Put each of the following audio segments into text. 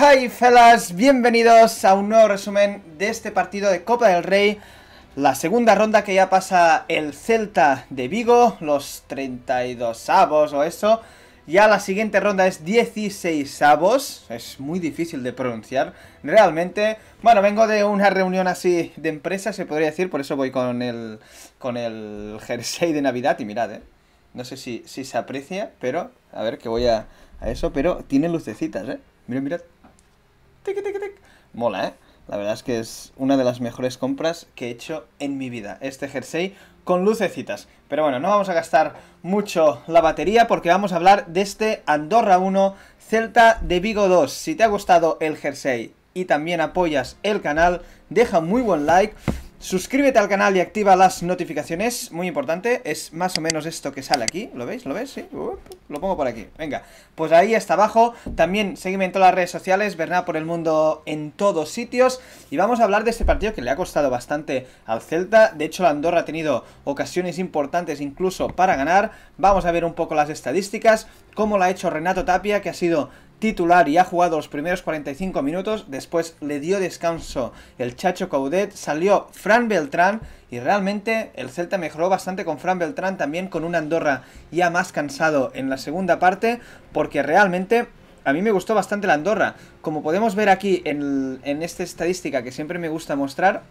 Hi fellas, bienvenidos a un nuevo resumen de este partido de Copa del Rey La segunda ronda que ya pasa el Celta de Vigo, los 32 avos o eso Ya la siguiente ronda es 16 avos, es muy difícil de pronunciar realmente Bueno, vengo de una reunión así de empresa se podría decir, por eso voy con el, con el jersey de Navidad y mirad eh no sé si, se aprecia, pero a ver que voy a, a eso, pero tiene lucecitas, ¿eh? Mirad, mirad. Mola, ¿eh? La verdad es que es una de las mejores compras que he hecho en mi vida. Este jersey con lucecitas. Pero bueno, no vamos a gastar mucho la batería porque vamos a hablar de este Andorra 1 Celta de Vigo 2. Si te ha gustado el jersey y también apoyas el canal, deja muy buen like Suscríbete al canal y activa las notificaciones, muy importante, es más o menos esto que sale aquí, ¿lo veis? ¿Lo ves? Sí, uh, lo pongo por aquí, venga, pues ahí está abajo, también seguime en todas las redes sociales, Bernat por el mundo en todos sitios, y vamos a hablar de este partido que le ha costado bastante al Celta, de hecho la Andorra ha tenido ocasiones importantes incluso para ganar, vamos a ver un poco las estadísticas, cómo lo ha hecho Renato Tapia, que ha sido titular y ha jugado los primeros 45 minutos, después le dio descanso el Chacho Caudet, salió Fran Beltrán y realmente el Celta mejoró bastante con Fran Beltrán, también con una Andorra ya más cansado en la segunda parte, porque realmente a mí me gustó bastante la Andorra. Como podemos ver aquí en, en esta estadística que siempre me gusta mostrar,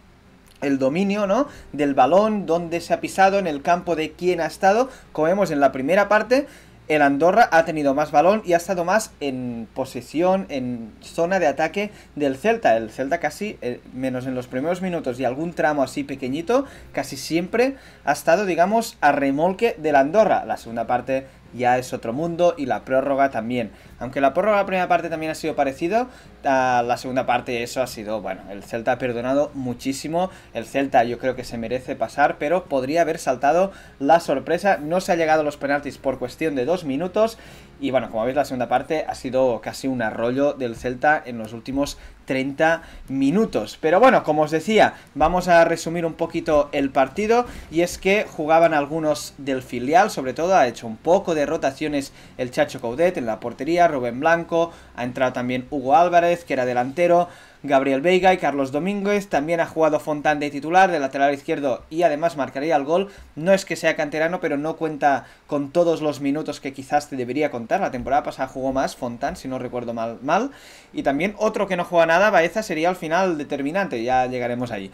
el dominio, ¿no? Del balón, dónde se ha pisado, en el campo de quién ha estado, como vemos en la primera parte, el Andorra ha tenido más balón y ha estado más en posesión, en zona de ataque del Celta. El Celta casi, eh, menos en los primeros minutos y algún tramo así pequeñito, casi siempre ha estado, digamos, a remolque del Andorra. La segunda parte ya es otro mundo y la prórroga también. Aunque la prórroga, la primera parte también ha sido parecido, la segunda parte eso ha sido, bueno, el Celta ha perdonado muchísimo, el Celta yo creo que se merece pasar, pero podría haber saltado la sorpresa, no se ha llegado a los penaltis por cuestión de dos minutos y bueno, como veis la segunda parte ha sido casi un arroyo del Celta en los últimos 30 minutos. Pero bueno, como os decía, vamos a resumir un poquito el partido y es que jugaban algunos del filial, sobre todo ha hecho un poco de de rotaciones el Chacho Caudet en la portería, Rubén Blanco, ha entrado también Hugo Álvarez, que era delantero, Gabriel Veiga y Carlos Domínguez. También ha jugado Fontán de titular, de lateral izquierdo y además marcaría el gol. No es que sea canterano, pero no cuenta con todos los minutos que quizás te debería contar. La temporada pasada jugó más Fontán, si no recuerdo mal. mal. Y también otro que no juega nada, Baeza, sería el final determinante. Ya llegaremos ahí.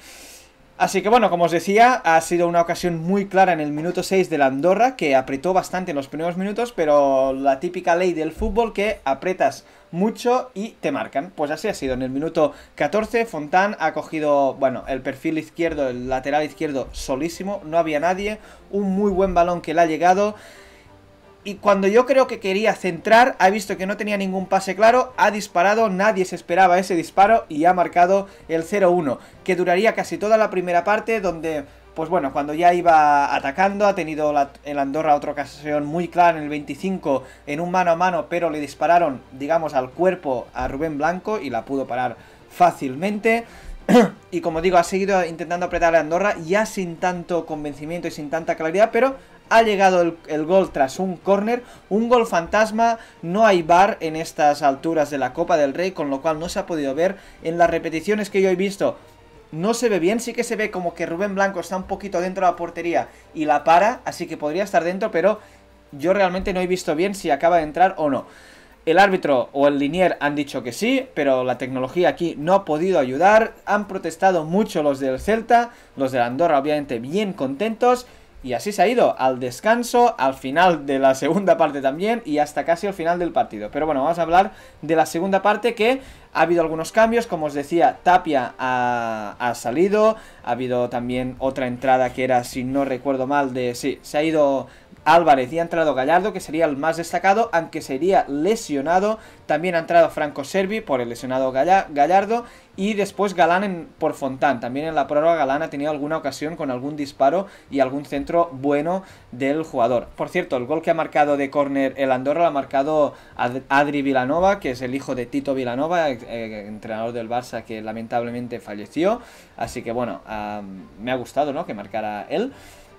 Así que bueno, como os decía, ha sido una ocasión muy clara en el minuto 6 de la Andorra, que apretó bastante en los primeros minutos, pero la típica ley del fútbol que apretas mucho y te marcan. Pues así ha sido. En el minuto 14, Fontán ha cogido, bueno, el perfil izquierdo, el lateral izquierdo solísimo, no había nadie, un muy buen balón que le ha llegado y cuando yo creo que quería centrar, ha visto que no tenía ningún pase claro, ha disparado, nadie se esperaba ese disparo y ha marcado el 0-1, que duraría casi toda la primera parte donde... Pues bueno, cuando ya iba atacando, ha tenido el Andorra otra ocasión muy clara en el 25 en un mano a mano, pero le dispararon, digamos, al cuerpo a Rubén Blanco y la pudo parar fácilmente y como digo, ha seguido intentando apretar a Andorra ya sin tanto convencimiento y sin tanta claridad, pero ha llegado el, gol tras un córner, un gol fantasma, no hay bar en estas alturas de la Copa del Rey, con lo cual no se ha podido ver en las repeticiones que yo he visto. No se ve bien, sí que se ve como que Rubén Blanco está un poquito dentro de la portería y la para, así que podría estar dentro, pero yo realmente no he visto bien si acaba de entrar o no. El árbitro o el linier han dicho que sí, pero la tecnología aquí no ha podido ayudar. Han protestado mucho los del Celta, los del Andorra obviamente bien contentos y así se ha ido, al descanso, al final de la segunda parte también y hasta casi al final del partido. Pero bueno, vamos a hablar de la segunda parte que ha habido algunos cambios, como os decía, Tapia ha, salido, ha habido también otra entrada que era, si no recuerdo mal, de... Sí, se ha ido Álvarez y ha entrado Gallardo, que sería el más destacado, aunque sería lesionado. También ha entrado Franco Servi por el lesionado Gallardo. Y después Galán por Fontán. También en la prórroga Galán ha tenido alguna ocasión con algún disparo y algún centro bueno del jugador. Por cierto, el gol que ha marcado de córner el Andorra lo ha marcado Adri Vilanova, que es el hijo de Tito Vilanova, eh, entrenador del Barça que lamentablemente falleció. Así que bueno, ah, me ha gustado ¿no? que marcara él.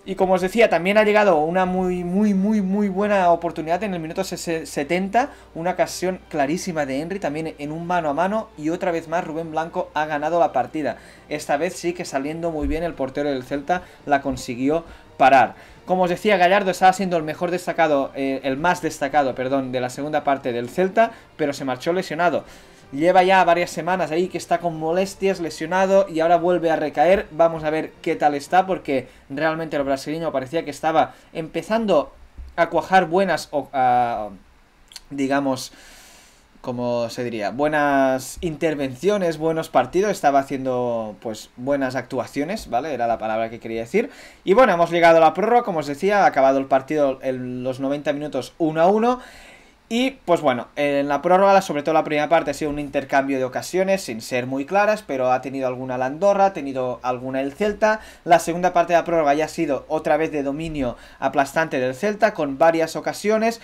Y como os decía, también ha llegado una muy, muy, muy, muy buena oportunidad en el minuto 70. Una ocasión clarísima de Henry, también en un mano a mano. Y otra vez más Rubén Blanco ha ganado la partida. Esta vez sí que saliendo muy bien el portero del Celta la consiguió parar. Como os decía, Gallardo estaba siendo el mejor destacado, eh, el más destacado, perdón, de la segunda parte del Celta, pero se marchó lesionado lleva ya varias semanas ahí que está con molestias, lesionado y ahora vuelve a recaer. Vamos a ver qué tal está porque realmente el brasileño parecía que estaba empezando a cuajar buenas, digamos, cómo se diría, buenas intervenciones, buenos partidos, estaba haciendo pues buenas actuaciones, ¿vale? Era la palabra que quería decir. Y bueno, hemos llegado a la prórroga, como os decía, ha acabado el partido en los 90 minutos 1 a 1. Y pues bueno, en la prórroga, sobre todo la primera parte, ha sido un intercambio de ocasiones sin ser muy claras, pero ha tenido alguna la Andorra, ha tenido alguna el Celta. La segunda parte de la prórroga ya ha sido otra vez de dominio aplastante del Celta, con varias ocasiones.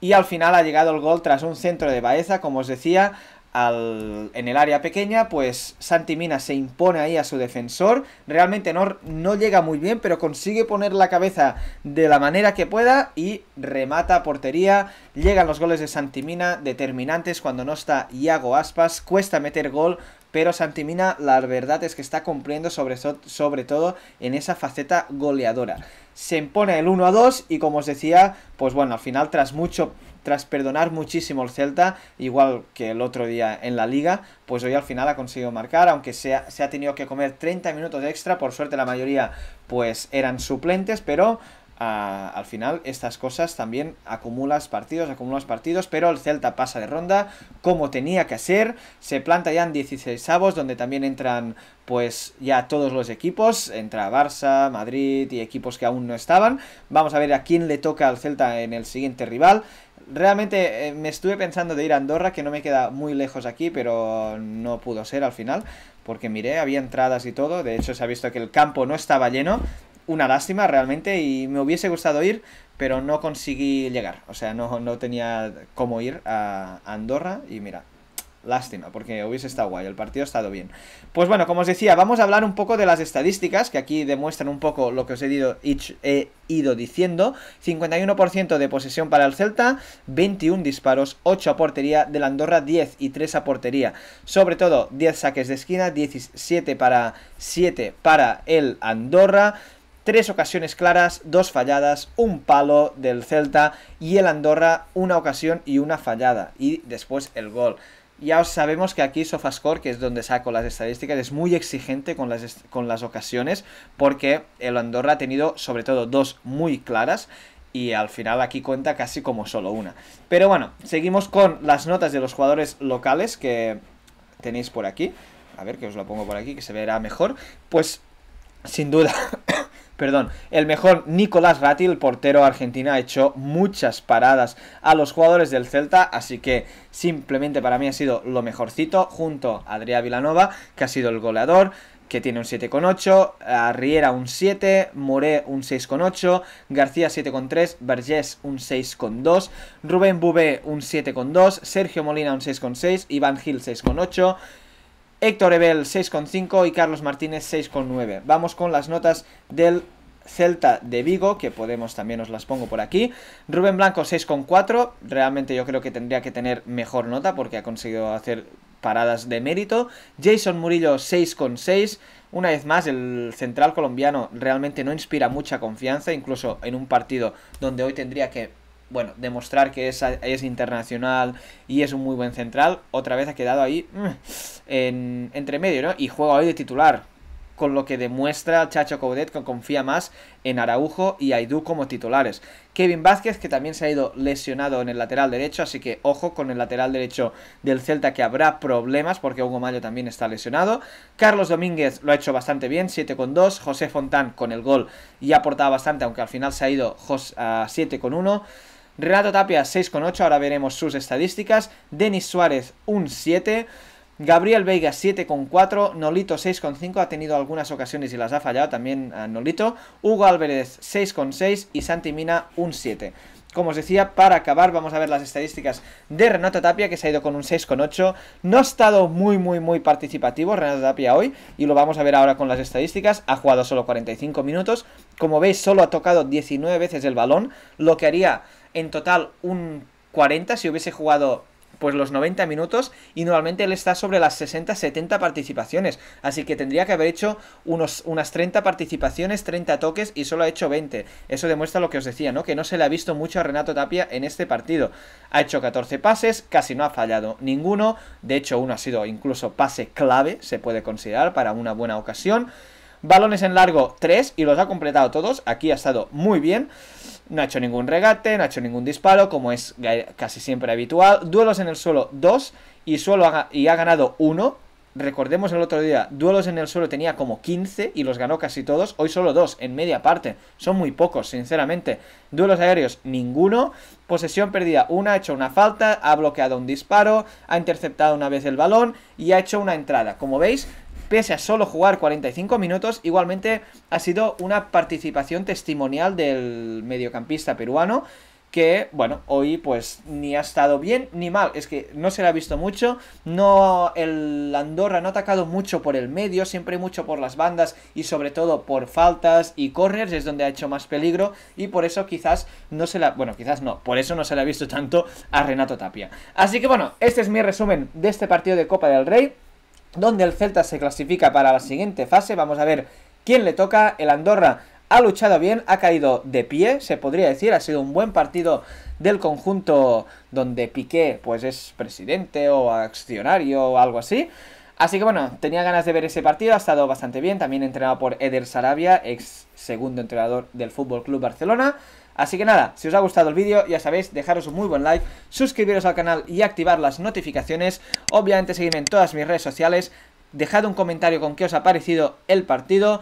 Y al final ha llegado el gol tras un centro de Baeza, como os decía, en el área pequeña, pues Santimina se impone ahí a su defensor. Realmente no, no llega muy bien, pero consigue poner la cabeza de la manera que pueda y remata portería. Llegan los goles de Santimina determinantes cuando no está Iago Aspas. Cuesta meter gol, pero Santimina la verdad es que está cumpliendo sobre, sobre, todo en esa faceta goleadora. Se impone el 1 a 2 y como os decía, pues bueno, al final tras mucho tras perdonar muchísimo el Celta, igual que el otro día en la liga, pues hoy al final ha conseguido marcar, aunque se ha, se ha tenido que comer 30 minutos extra, por suerte la mayoría pues eran suplentes, pero al final estas cosas también acumulas partidos, acumulas partidos, pero el Celta pasa de ronda como tenía que ser, se planta ya en 16 avos donde también entran pues ya todos los equipos, entra Barça, Madrid y equipos que aún no estaban, vamos a ver a quién le toca al Celta en el siguiente rival, realmente eh, me estuve pensando de ir a Andorra, que no me queda muy lejos aquí, pero no pudo ser al final, porque miré, había entradas y todo, de hecho se ha visto que el campo no estaba lleno, una lástima realmente y me hubiese gustado ir, pero no conseguí llegar. O sea, no, no tenía cómo ir a Andorra y mira, Lástima, porque hubiese estado guay, el partido ha estado bien. Pues bueno, como os decía, vamos a hablar un poco de las estadísticas, que aquí demuestran un poco lo que os he, he ido diciendo. 51% de posesión para el Celta, 21 disparos, 8 a portería, del Andorra 10 y 3 a portería. Sobre todo, 10 saques de esquina, 17 para 7 para el Andorra tres ocasiones claras, dos falladas, un palo del Celta y el Andorra una ocasión y una fallada y después el gol. Ya os sabemos que aquí Sofascore, que es donde saco las estadísticas, es muy exigente con las, con las ocasiones porque el Andorra ha tenido sobre todo dos muy claras y al final aquí cuenta casi como solo una. Pero bueno, seguimos con las notas de los jugadores locales que tenéis por aquí. A ver que os lo pongo por aquí, que se verá mejor. Pues sin duda perdón, el mejor Nicolás Ratti, el portero argentino, ha hecho muchas paradas a los jugadores del Celta, así que simplemente para mí ha sido lo mejorcito, junto a Adrián Vilanova, que ha sido el goleador, que tiene un 7,8, Arriera un 7, Moré un 6,8, García 7,3, Vergés un 6,2, Rubén Bubé un 7,2, Sergio Molina un 6,6, Iván Gil 6,8... Héctor Ebel 6,5 y Carlos Martínez 6,9. Vamos con las notas del Celta de Vigo, que podemos también os las pongo por aquí. Rubén Blanco 6,4. Realmente yo creo que tendría que tener mejor nota porque ha conseguido hacer paradas de mérito. Jason Murillo 6,6. Una vez más, el central colombiano realmente no inspira mucha confianza, incluso en un partido donde hoy tendría que bueno, demostrar que es, es, internacional y es un muy buen central, otra vez ha quedado ahí mm, en, entre medio, ¿no? Y juega hoy de titular, con lo que demuestra Chacho Coudet que confía más en Araujo y Aidú como titulares. Kevin Vázquez, que también se ha ido lesionado en el lateral derecho, así que ojo con el lateral derecho del Celta que habrá problemas porque Hugo Mayo también está lesionado. Carlos Domínguez lo ha hecho bastante bien, 7 con 2. José Fontán con el gol y ha aportado bastante, aunque al final se ha ido a 7 con 1. Renato Tapia 6,8, ahora veremos sus estadísticas. Denis Suárez un 7. Gabriel Veiga 7,4, Nolito 6,5, ha tenido algunas ocasiones y las ha fallado también a Nolito, Hugo Álvarez 6,6 y Santi Mina un 7. Como os decía, para acabar vamos a ver las estadísticas de Renato Tapia, que se ha ido con un 6,8. No ha estado muy, muy, muy participativo Renato Tapia hoy, y lo vamos a ver ahora con las estadísticas. Ha jugado solo 45 minutos, como veis solo ha tocado 19 veces el balón, lo que haría en total un 40 si hubiese jugado pues los 90 minutos y normalmente él está sobre las 60-70 participaciones, así que tendría que haber hecho unos, unas 30 participaciones, 30 toques y solo ha hecho 20. Eso demuestra lo que os decía, ¿no? Que no se le ha visto mucho a Renato Tapia en este partido. Ha hecho 14 pases, casi no ha fallado ninguno, de hecho uno ha sido incluso pase clave, se puede considerar, para una buena ocasión. Balones en largo 3 y los ha completado todos, aquí ha estado muy bien no ha hecho ningún regate, no ha hecho ningún disparo, como es casi siempre habitual. Duelos en el suelo dos. y, suelo ha, y ha ganado uno recordemos el otro día, duelos en el suelo tenía como 15 y los ganó casi todos, hoy solo dos, en media parte, son muy pocos, sinceramente. Duelos aéreos, ninguno, posesión perdida, una, ha hecho una falta, ha bloqueado un disparo, ha interceptado una vez el balón y ha hecho una entrada. Como veis, pese a solo jugar 45 minutos, igualmente ha sido una participación testimonial del mediocampista peruano que, bueno, hoy pues ni ha estado bien ni mal, es que no se le ha visto mucho, no, el Andorra no ha atacado mucho por el medio, siempre mucho por las bandas y sobre todo por faltas y corners es donde ha hecho más peligro y por eso quizás no se bueno, quizás no, por eso no se le ha visto tanto a Renato Tapia. Así que bueno, este es mi resumen de este partido de Copa del Rey, donde el Celta se clasifica para la siguiente fase, vamos a ver quién le toca, el Andorra ha luchado bien, ha caído de pie, se podría decir, ha sido un buen partido del conjunto donde Piqué pues es presidente o accionario o algo así. Así que bueno, tenía ganas de ver ese partido, ha estado bastante bien, también entrenado por Eder Sarabia, ex segundo entrenador del Fútbol Club Barcelona. Así que nada, si os ha gustado el vídeo, ya sabéis, dejaros un muy buen like, suscribiros al canal y activar las notificaciones. Obviamente seguirme en todas mis redes sociales, dejad un comentario con qué os ha parecido el partido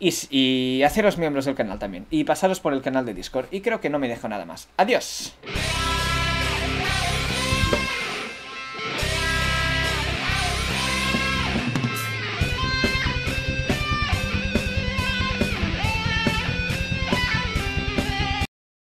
y, haceros miembros del canal también. Y pasaros por el canal de Discord. Y creo que no me dejo nada más. ¡Adiós!